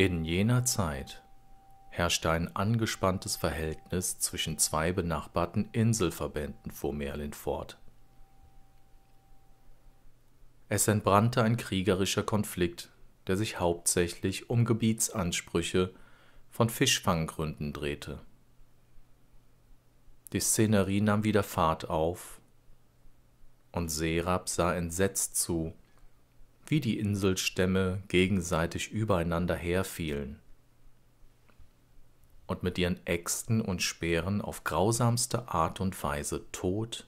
In jener Zeit herrschte ein angespanntes Verhältnis zwischen zwei benachbarten Inselverbänden, fuhr Merlin fort. Es entbrannte ein kriegerischer Konflikt, der sich hauptsächlich um Gebietsansprüche von Fischfanggründen drehte. Die Szenerie nahm wieder Fahrt auf, und Serap sah entsetzt zu, wie die Inselstämme gegenseitig übereinander herfielen und mit ihren Äxten und Speeren auf grausamste Art und Weise Tod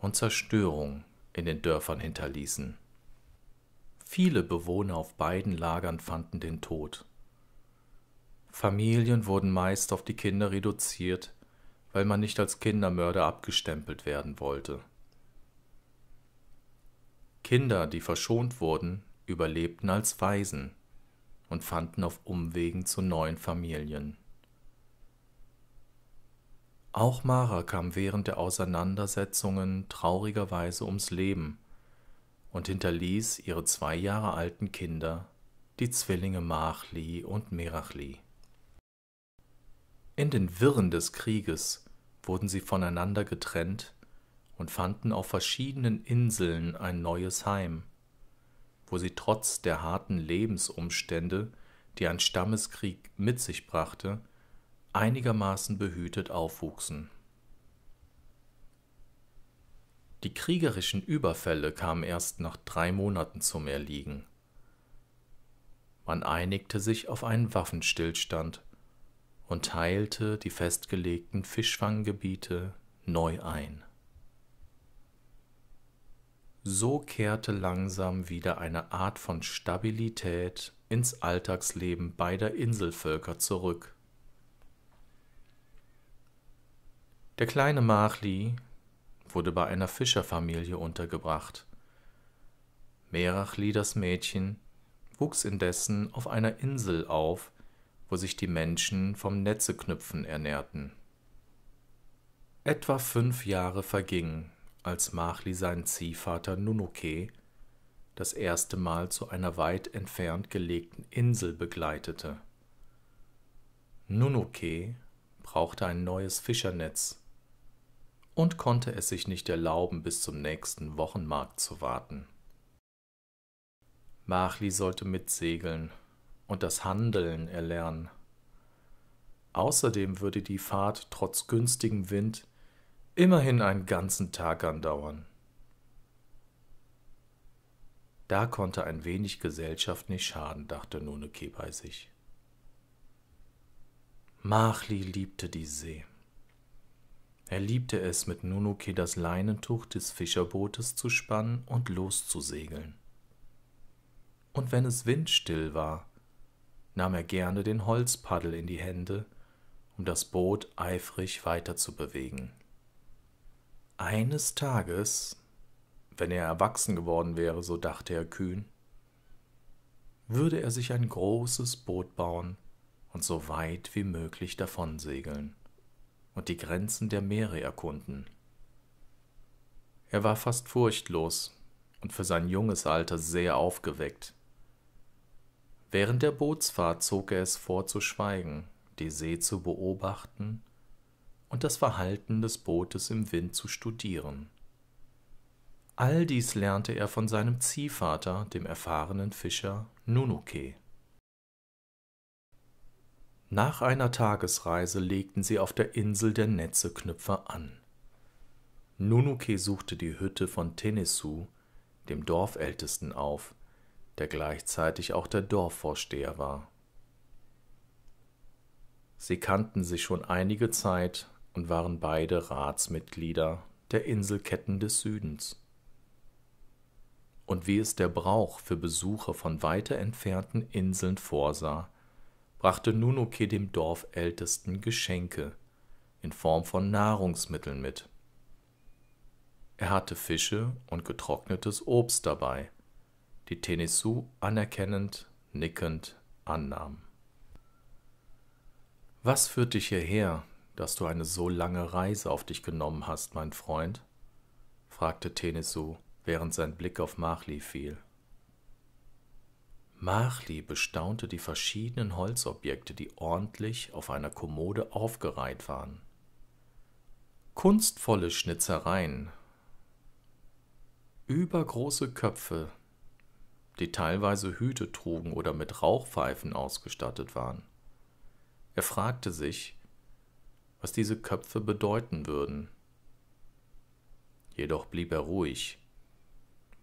und Zerstörung in den Dörfern hinterließen. Viele Bewohner auf beiden Lagern fanden den Tod. Familien wurden meist auf die Kinder reduziert, weil man nicht als Kindermörder abgestempelt werden wollte. Kinder, die verschont wurden, überlebten als Waisen und fanden auf Umwegen zu neuen Familien. Auch Mara kam während der Auseinandersetzungen traurigerweise ums Leben und hinterließ ihre zwei Jahre alten Kinder, die Zwillinge Machli und Merachli. In den Wirren des Krieges wurden sie voneinander getrennt und fanden auf verschiedenen Inseln ein neues Heim, wo sie trotz der harten Lebensumstände, die ein Stammeskrieg mit sich brachte, einigermaßen behütet aufwuchsen. Die kriegerischen Überfälle kamen erst nach drei Monaten zum Erliegen. Man einigte sich auf einen Waffenstillstand und teilte die festgelegten Fischfanggebiete neu ein. So kehrte langsam wieder eine Art von Stabilität ins Alltagsleben beider Inselvölker zurück. Der kleine Machli wurde bei einer Fischerfamilie untergebracht. Merachli, das Mädchen, wuchs indessen auf einer Insel auf, wo sich die Menschen vom Netzeknüpfen ernährten. Etwa fünf Jahre vergingen, als Machli seinen Ziehvater Nunuke das erste Mal zu einer weit entfernt gelegten Insel begleitete. Nunuke brauchte ein neues Fischernetz und konnte es sich nicht erlauben, bis zum nächsten Wochenmarkt zu warten. Machli sollte mitsegeln und das Handeln erlernen. Außerdem würde die Fahrt trotz günstigem Wind immerhin einen ganzen Tag andauern. Da konnte ein wenig Gesellschaft nicht schaden, dachte Nuneki bei sich. Machli liebte die See. Er liebte es, mit Nunuki das Leinentuch des Fischerbootes zu spannen und loszusegeln. Und wenn es windstill war, nahm er gerne den Holzpaddel in die Hände, um das Boot eifrig weiterzubewegen. Eines Tages, wenn er erwachsen geworden wäre, so dachte er kühn, würde er sich ein großes Boot bauen und so weit wie möglich davon segeln und die Grenzen der Meere erkunden. Er war fast furchtlos und für sein junges Alter sehr aufgeweckt. Während der Bootsfahrt zog er es vor zu schweigen, die See zu beobachten und das Verhalten des Bootes im Wind zu studieren. All dies lernte er von seinem Ziehvater, dem erfahrenen Fischer Nunuke. Nach einer Tagesreise legten sie auf der Insel der Netzeknüpfer an. Nunuke suchte die Hütte von Tenesu, dem Dorfältesten, auf, der gleichzeitig auch der Dorfvorsteher war. Sie kannten sich schon einige Zeit und waren beide Ratsmitglieder der Inselketten des Südens. Und wie es der Brauch für Besucher von weiter entfernten Inseln vorsah, brachte Nunuke dem Dorfältesten Geschenke in Form von Nahrungsmitteln mit. Er hatte Fische und getrocknetes Obst dabei, die Tenesu anerkennend, nickend annahm. Was führt dich hierher, dass du eine so lange Reise auf dich genommen hast, mein Freund? fragte Tenesu, während sein Blick auf Machli fiel. Machli bestaunte die verschiedenen Holzobjekte, die ordentlich auf einer Kommode aufgereiht waren. Kunstvolle Schnitzereien, übergroße Köpfe, die teilweise Hüte trugen oder mit Rauchpfeifen ausgestattet waren. Er fragte sich, was diese Köpfe bedeuten würden. Jedoch blieb er ruhig,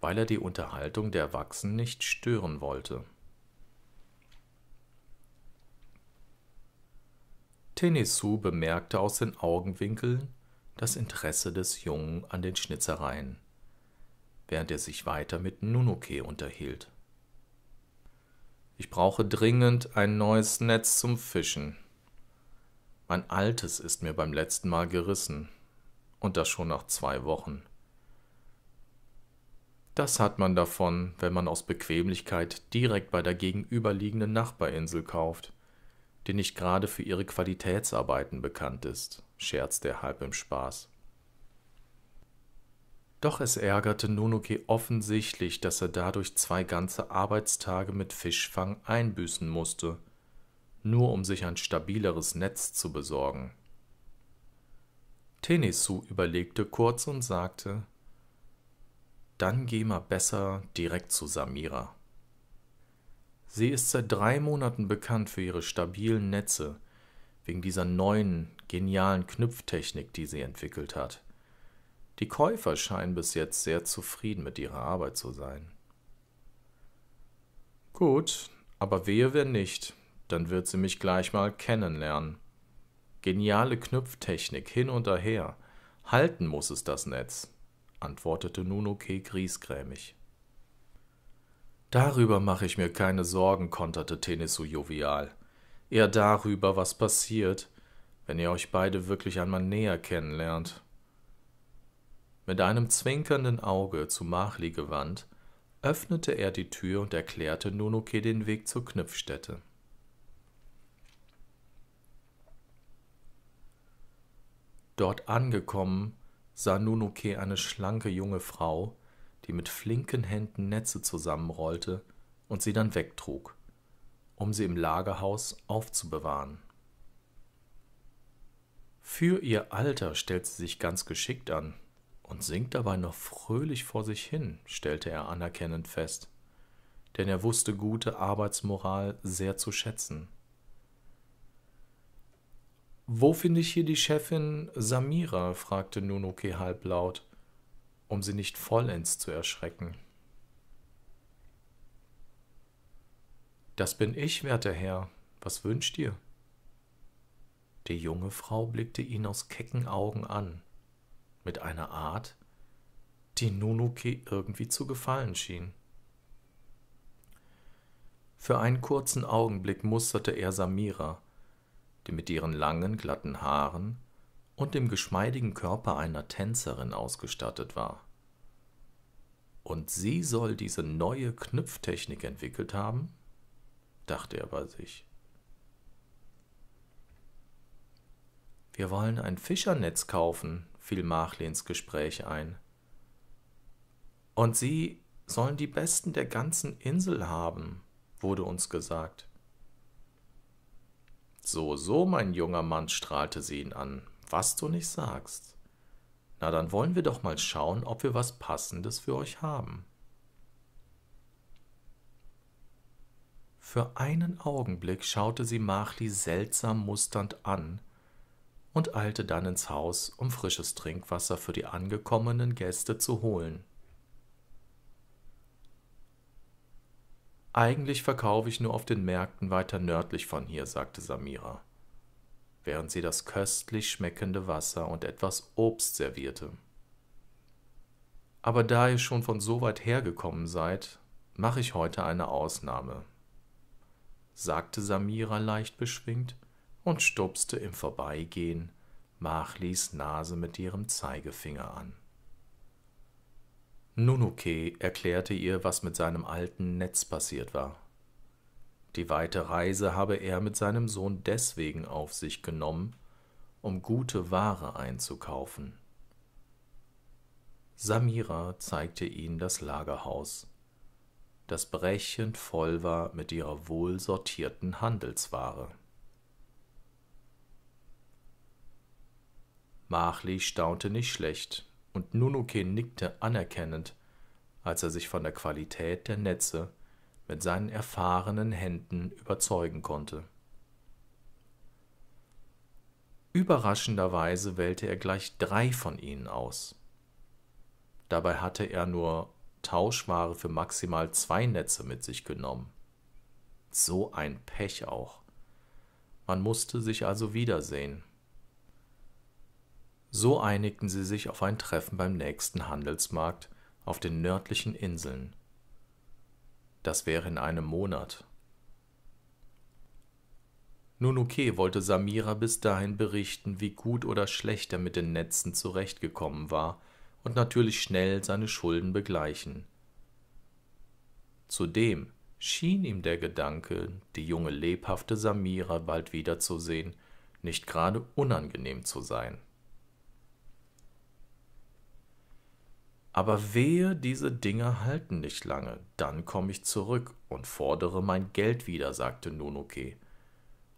weil er die Unterhaltung der Erwachsenen nicht stören wollte. Tenesu bemerkte aus den Augenwinkeln das Interesse des Jungen an den Schnitzereien, während er sich weiter mit Nunuke unterhielt. Ich brauche dringend ein neues Netz zum Fischen, mein altes ist mir beim letzten Mal gerissen. Und das schon nach zwei Wochen. Das hat man davon, wenn man aus Bequemlichkeit direkt bei der gegenüberliegenden Nachbarinsel kauft, die nicht gerade für ihre Qualitätsarbeiten bekannt ist, scherzte er halb im Spaß. Doch es ärgerte Nunuki offensichtlich, dass er dadurch zwei ganze Arbeitstage mit Fischfang einbüßen musste – nur um sich ein stabileres Netz zu besorgen. Tenesu überlegte kurz und sagte, dann geh mal besser direkt zu Samira. Sie ist seit drei Monaten bekannt für ihre stabilen Netze, wegen dieser neuen, genialen Knüpftechnik, die sie entwickelt hat. Die Käufer scheinen bis jetzt sehr zufrieden mit ihrer Arbeit zu sein. Gut, aber wehe, wer nicht, dann wird sie mich gleich mal kennenlernen. Geniale Knüpftechnik hin und her. Halten muss es das Netz, antwortete Nuno K. griesgrämig. Darüber mache ich mir keine Sorgen, konterte Tenesu jovial. Eher darüber, was passiert, wenn ihr euch beide wirklich einmal näher kennenlernt. Mit einem zwinkernden Auge zu Machli gewandt, öffnete er die Tür und erklärte Nunoke den Weg zur Knüpfstätte. Dort angekommen, sah Nunuke eine schlanke junge Frau, die mit flinken Händen Netze zusammenrollte und sie dann wegtrug, um sie im Lagerhaus aufzubewahren. Für ihr Alter stellt sie sich ganz geschickt an und singt dabei noch fröhlich vor sich hin, stellte er anerkennend fest, denn er wusste gute Arbeitsmoral sehr zu schätzen. Wo finde ich hier die Chefin Samira? fragte Nunoke halblaut, um sie nicht vollends zu erschrecken. Das bin ich, werter Herr. Was wünscht ihr? Die junge Frau blickte ihn aus kecken Augen an, mit einer Art, die Nunuki irgendwie zu gefallen schien. Für einen kurzen Augenblick musterte er Samira, die mit ihren langen, glatten Haaren und dem geschmeidigen Körper einer Tänzerin ausgestattet war. Und sie soll diese neue Knüpftechnik entwickelt haben? dachte er bei sich. Wir wollen ein Fischernetz kaufen, fiel Machle Gespräch ein. Und sie sollen die besten der ganzen Insel haben, wurde uns gesagt. So, so, mein junger Mann, strahlte sie ihn an, was du nicht sagst. Na, dann wollen wir doch mal schauen, ob wir was Passendes für euch haben. Für einen Augenblick schaute sie Machli seltsam musternd an und eilte dann ins Haus, um frisches Trinkwasser für die angekommenen Gäste zu holen. Eigentlich verkaufe ich nur auf den Märkten weiter nördlich von hier, sagte Samira, während sie das köstlich schmeckende Wasser und etwas Obst servierte. Aber da ihr schon von so weit hergekommen seid, mache ich heute eine Ausnahme, sagte Samira leicht beschwingt und stupste im Vorbeigehen Machlis Nase mit ihrem Zeigefinger an. Nunuke erklärte ihr, was mit seinem alten Netz passiert war. Die weite Reise habe er mit seinem Sohn deswegen auf sich genommen, um gute Ware einzukaufen. Samira zeigte ihnen das Lagerhaus, das brechend voll war mit ihrer wohl sortierten Handelsware. Machli staunte nicht schlecht, und Nunuke nickte anerkennend, als er sich von der Qualität der Netze mit seinen erfahrenen Händen überzeugen konnte. Überraschenderweise wählte er gleich drei von ihnen aus. Dabei hatte er nur Tauschware für maximal zwei Netze mit sich genommen. So ein Pech auch. Man musste sich also wiedersehen. So einigten sie sich auf ein Treffen beim nächsten Handelsmarkt auf den nördlichen Inseln. Das wäre in einem Monat. Nunuke wollte Samira bis dahin berichten, wie gut oder schlecht er mit den Netzen zurechtgekommen war und natürlich schnell seine Schulden begleichen. Zudem schien ihm der Gedanke, die junge lebhafte Samira bald wiederzusehen, nicht gerade unangenehm zu sein. Aber wehe, diese Dinge halten nicht lange, dann komme ich zurück und fordere mein Geld wieder, sagte Nunuke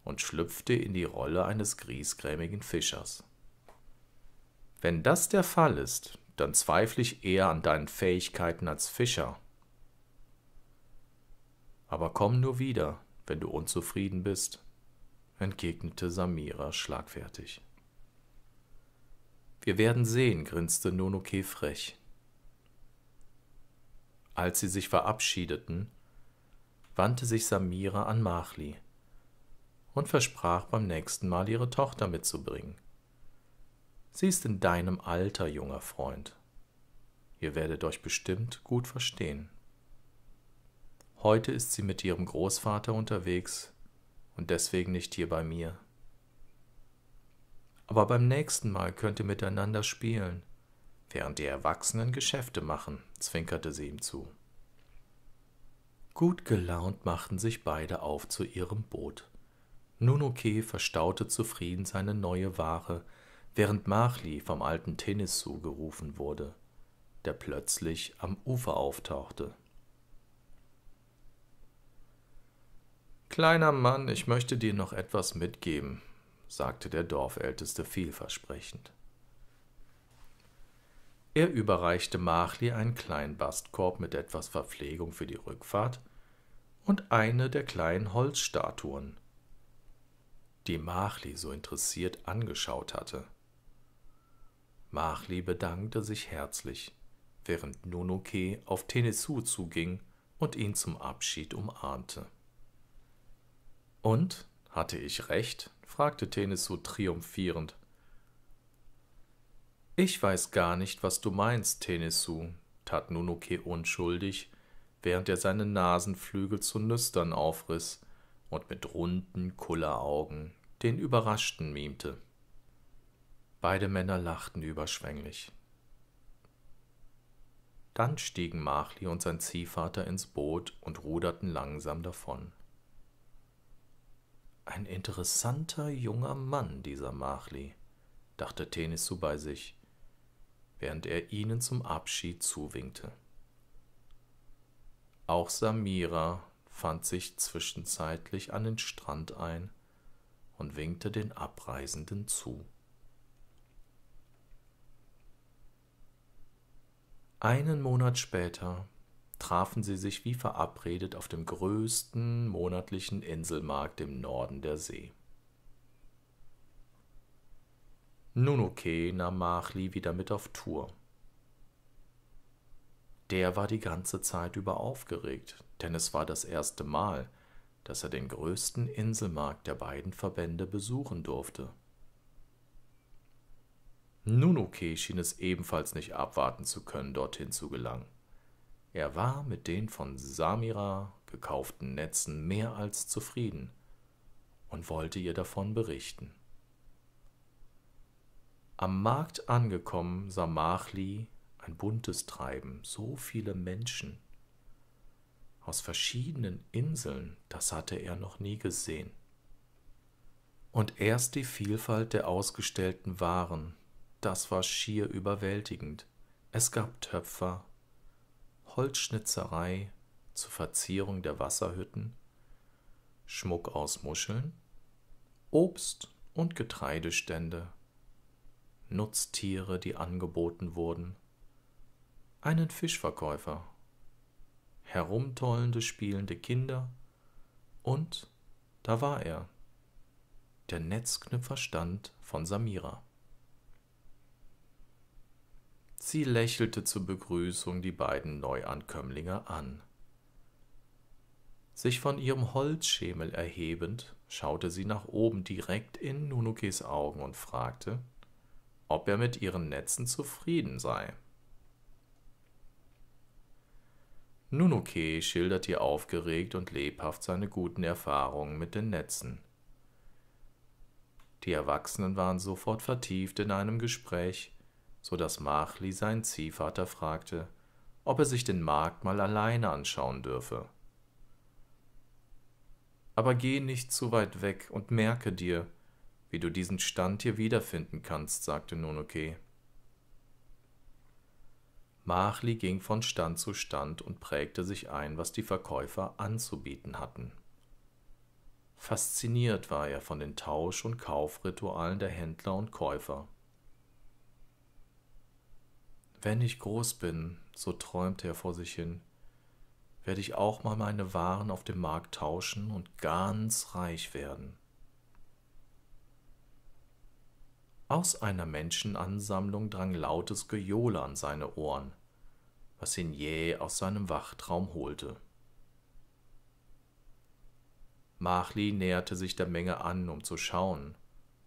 und schlüpfte in die Rolle eines griesgrämigen Fischers. Wenn das der Fall ist, dann zweifle ich eher an deinen Fähigkeiten als Fischer. Aber komm nur wieder, wenn du unzufrieden bist, entgegnete Samira schlagfertig. Wir werden sehen, grinste Nonoke frech. Als sie sich verabschiedeten, wandte sich Samira an Machli und versprach beim nächsten Mal ihre Tochter mitzubringen. Sie ist in deinem Alter, junger Freund. Ihr werdet euch bestimmt gut verstehen. Heute ist sie mit ihrem Großvater unterwegs und deswegen nicht hier bei mir. Aber beim nächsten Mal könnt ihr miteinander spielen während die Erwachsenen Geschäfte machen, zwinkerte sie ihm zu. Gut gelaunt machten sich beide auf zu ihrem Boot. Nunuke verstaute zufrieden seine neue Ware, während Machli vom alten Tennis zugerufen wurde, der plötzlich am Ufer auftauchte. Kleiner Mann, ich möchte dir noch etwas mitgeben, sagte der Dorfälteste vielversprechend. Er überreichte Machli einen kleinen Bastkorb mit etwas Verpflegung für die Rückfahrt und eine der kleinen Holzstatuen, die Machli so interessiert angeschaut hatte. Machli bedankte sich herzlich, während Nunuke auf Tenesu zuging und ihn zum Abschied umarmte. Und, hatte ich recht? fragte Tenesu triumphierend. Ich weiß gar nicht, was du meinst, Tenesu, tat Nunuke unschuldig, während er seine Nasenflügel zu Nüstern aufriß und mit runden Kulleraugen den Überraschten mimte. Beide Männer lachten überschwänglich. Dann stiegen Machli und sein Ziehvater ins Boot und ruderten langsam davon. Ein interessanter junger Mann, dieser Machli, dachte Tenisu bei sich während er ihnen zum Abschied zuwinkte. Auch Samira fand sich zwischenzeitlich an den Strand ein und winkte den Abreisenden zu. Einen Monat später trafen sie sich wie verabredet auf dem größten monatlichen Inselmarkt im Norden der See. Nun okay nahm Machli wieder mit auf Tour. Der war die ganze Zeit über aufgeregt, denn es war das erste Mal, dass er den größten Inselmarkt der beiden Verbände besuchen durfte. Nunuke schien es ebenfalls nicht abwarten zu können, dorthin zu gelangen. Er war mit den von Samira gekauften Netzen mehr als zufrieden und wollte ihr davon berichten. Am Markt angekommen sah Machli ein buntes Treiben, so viele Menschen aus verschiedenen Inseln, das hatte er noch nie gesehen. Und erst die Vielfalt der ausgestellten Waren, das war schier überwältigend. Es gab Töpfer, Holzschnitzerei zur Verzierung der Wasserhütten, Schmuck aus Muscheln, Obst und Getreidestände, Nutztiere, die angeboten wurden, einen Fischverkäufer, herumtollende, spielende Kinder und da war er. Der Netzknüpferstand von Samira. Sie lächelte zur Begrüßung die beiden Neuankömmlinge an. Sich von ihrem Holzschemel erhebend, schaute sie nach oben direkt in Nunukes Augen und fragte, ob er mit ihren Netzen zufrieden sei. Nunuke schildert ihr aufgeregt und lebhaft seine guten Erfahrungen mit den Netzen. Die Erwachsenen waren sofort vertieft in einem Gespräch, so dass Machli seinen Ziehvater fragte, ob er sich den Markt mal alleine anschauen dürfe. Aber geh nicht zu weit weg und merke dir, wie du diesen Stand hier wiederfinden kannst, sagte Nonoke. Machli ging von Stand zu Stand und prägte sich ein, was die Verkäufer anzubieten hatten. Fasziniert war er von den Tausch- und Kaufritualen der Händler und Käufer. Wenn ich groß bin, so träumte er vor sich hin, werde ich auch mal meine Waren auf dem Markt tauschen und ganz reich werden. Aus einer Menschenansammlung drang lautes Gejohle an seine Ohren, was ihn jäh aus seinem Wachtraum holte. Machli näherte sich der Menge an, um zu schauen,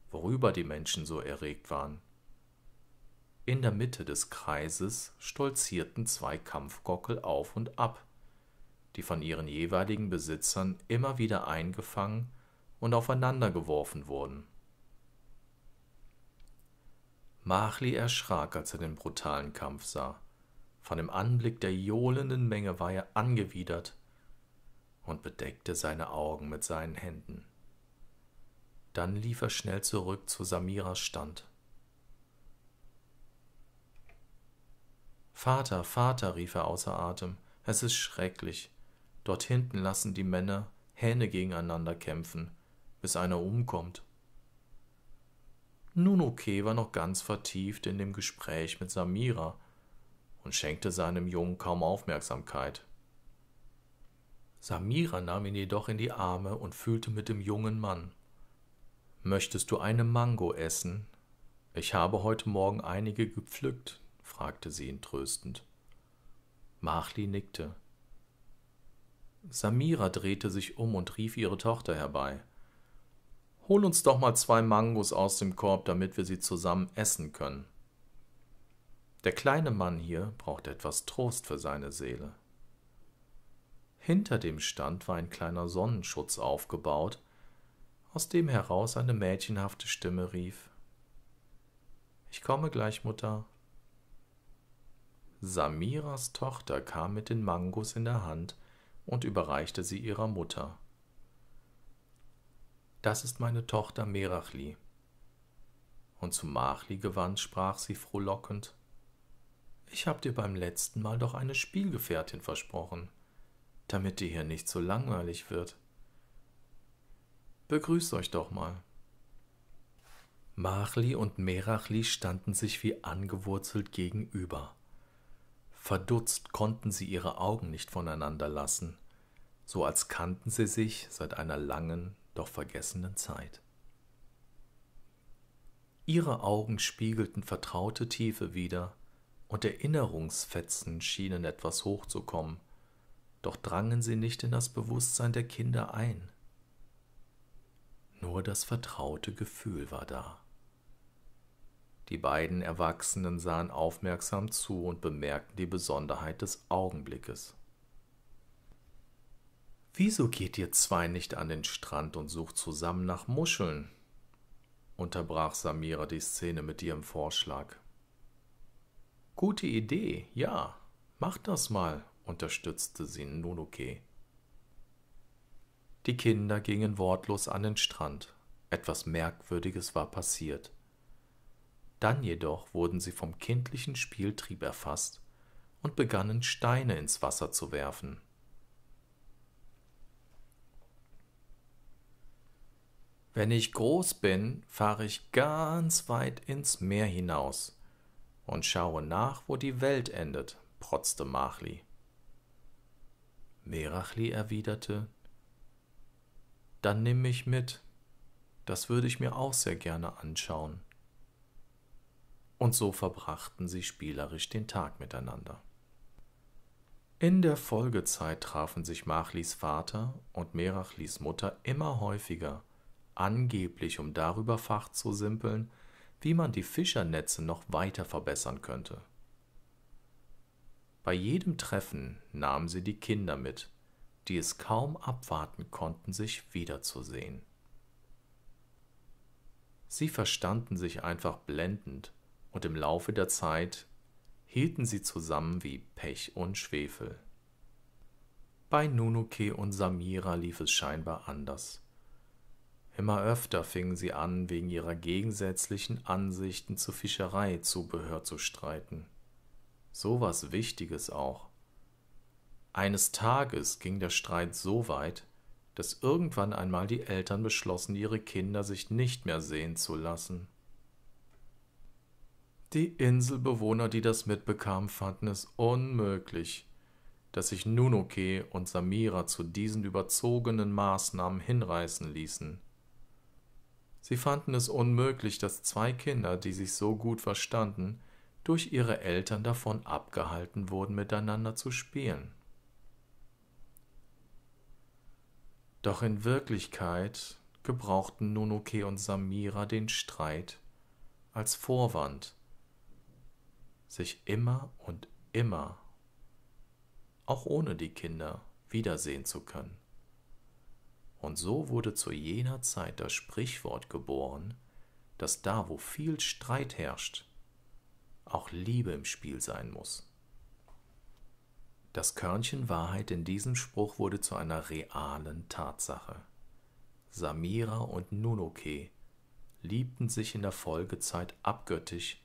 worüber die Menschen so erregt waren. In der Mitte des Kreises stolzierten zwei Kampfgockel auf und ab, die von ihren jeweiligen Besitzern immer wieder eingefangen und aufeinander geworfen wurden. Machli erschrak, als er den brutalen Kampf sah. Von dem Anblick der johlenden Menge war er angewidert und bedeckte seine Augen mit seinen Händen. Dann lief er schnell zurück zu Samiras Stand. Vater, Vater, rief er außer Atem, es ist schrecklich. Dort hinten lassen die Männer Hähne gegeneinander kämpfen, bis einer umkommt. Nun okay war noch ganz vertieft in dem Gespräch mit Samira und schenkte seinem Jungen kaum Aufmerksamkeit. Samira nahm ihn jedoch in die Arme und fühlte mit dem jungen Mann. Möchtest du eine Mango essen? Ich habe heute Morgen einige gepflückt, fragte sie ihn tröstend. Machli nickte. Samira drehte sich um und rief ihre Tochter herbei hol uns doch mal zwei Mangos aus dem Korb, damit wir sie zusammen essen können. Der kleine Mann hier braucht etwas Trost für seine Seele. Hinter dem Stand war ein kleiner Sonnenschutz aufgebaut, aus dem heraus eine mädchenhafte Stimme rief Ich komme gleich, Mutter. Samiras Tochter kam mit den Mangos in der Hand und überreichte sie ihrer Mutter. Das ist meine Tochter Merachli. Und zu Machli gewandt sprach sie frohlockend, ich hab dir beim letzten Mal doch eine Spielgefährtin versprochen, damit dir hier nicht so langweilig wird. Begrüßt euch doch mal. Machli und Merachli standen sich wie angewurzelt gegenüber. Verdutzt konnten sie ihre Augen nicht voneinander lassen, so als kannten sie sich seit einer langen, doch vergessenen Zeit. Ihre Augen spiegelten vertraute Tiefe wider, und Erinnerungsfetzen schienen etwas hochzukommen, doch drangen sie nicht in das Bewusstsein der Kinder ein. Nur das vertraute Gefühl war da. Die beiden Erwachsenen sahen aufmerksam zu und bemerkten die Besonderheit des Augenblickes. Wieso geht ihr zwei nicht an den Strand und sucht zusammen nach Muscheln? unterbrach Samira die Szene mit ihrem Vorschlag. Gute Idee, ja, macht das mal, unterstützte sie Nunuke. Die Kinder gingen wortlos an den Strand. Etwas Merkwürdiges war passiert. Dann jedoch wurden sie vom kindlichen Spieltrieb erfasst und begannen Steine ins Wasser zu werfen. Wenn ich groß bin, fahre ich ganz weit ins Meer hinaus und schaue nach, wo die Welt endet, protzte Machli. Merachli erwiderte, Dann nimm mich mit, das würde ich mir auch sehr gerne anschauen. Und so verbrachten sie spielerisch den Tag miteinander. In der Folgezeit trafen sich Machlis Vater und Merachlis Mutter immer häufiger, angeblich um darüber Fach zu simpeln, wie man die Fischernetze noch weiter verbessern könnte. Bei jedem Treffen nahmen sie die Kinder mit, die es kaum abwarten konnten, sich wiederzusehen. Sie verstanden sich einfach blendend und im Laufe der Zeit hielten sie zusammen wie Pech und Schwefel. Bei Nunuke und Samira lief es scheinbar anders. Immer öfter fingen sie an, wegen ihrer gegensätzlichen Ansichten zu Fischereizubehör zu streiten. So was Wichtiges auch. Eines Tages ging der Streit so weit, dass irgendwann einmal die Eltern beschlossen, ihre Kinder sich nicht mehr sehen zu lassen. Die Inselbewohner, die das mitbekamen, fanden es unmöglich, dass sich Nunuke und Samira zu diesen überzogenen Maßnahmen hinreißen ließen. Sie fanden es unmöglich, dass zwei Kinder, die sich so gut verstanden, durch ihre Eltern davon abgehalten wurden, miteinander zu spielen. Doch in Wirklichkeit gebrauchten Nunuke und Samira den Streit als Vorwand, sich immer und immer, auch ohne die Kinder, wiedersehen zu können. Und so wurde zu jener Zeit das Sprichwort geboren, dass da, wo viel Streit herrscht, auch Liebe im Spiel sein muss. Das Körnchen Wahrheit in diesem Spruch wurde zu einer realen Tatsache. Samira und Nunoke liebten sich in der Folgezeit abgöttisch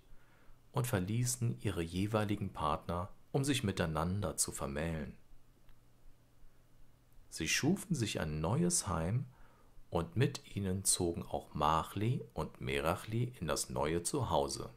und verließen ihre jeweiligen Partner, um sich miteinander zu vermählen. Sie schufen sich ein neues Heim, und mit ihnen zogen auch Machli und Merachli in das neue Zuhause